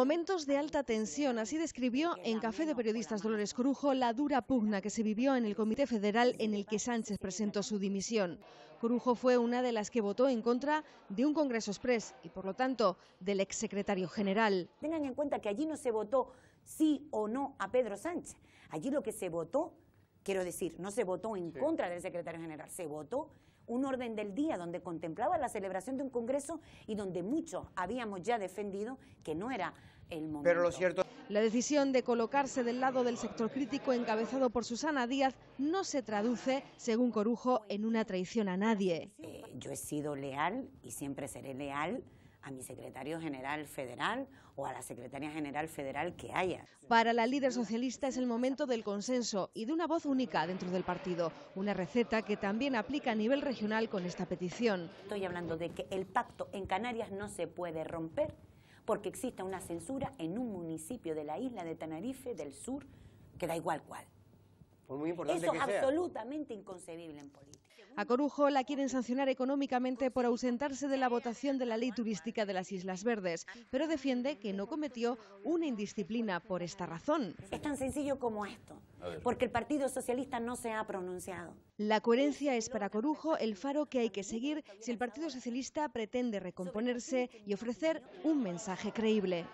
Momentos de alta tensión, así describió en Café de Periodistas Dolores Corujo la dura pugna que se vivió en el Comité Federal en el que Sánchez presentó su dimisión. Corujo fue una de las que votó en contra de un Congreso Express y, por lo tanto, del exsecretario general. Tengan en cuenta que allí no se votó sí o no a Pedro Sánchez. Allí lo que se votó Quiero decir, no se votó en contra del secretario general, se votó un orden del día donde contemplaba la celebración de un congreso y donde muchos habíamos ya defendido que no era el momento. Pero lo cierto. La decisión de colocarse del lado del sector crítico encabezado por Susana Díaz no se traduce, según Corujo, en una traición a nadie. Eh, yo he sido leal y siempre seré leal a mi secretario general federal o a la secretaria general federal que haya. Para la líder socialista es el momento del consenso y de una voz única dentro del partido, una receta que también aplica a nivel regional con esta petición. Estoy hablando de que el pacto en Canarias no se puede romper porque exista una censura en un municipio de la isla de Tenerife del Sur, que da igual cuál. Eso es absolutamente inconcebible en política. A Corujo la quieren sancionar económicamente por ausentarse de la votación de la ley turística de las Islas Verdes, pero defiende que no cometió una indisciplina por esta razón. Es tan sencillo como esto, porque el Partido Socialista no se ha pronunciado. La coherencia es para Corujo el faro que hay que seguir si el Partido Socialista pretende recomponerse y ofrecer un mensaje creíble.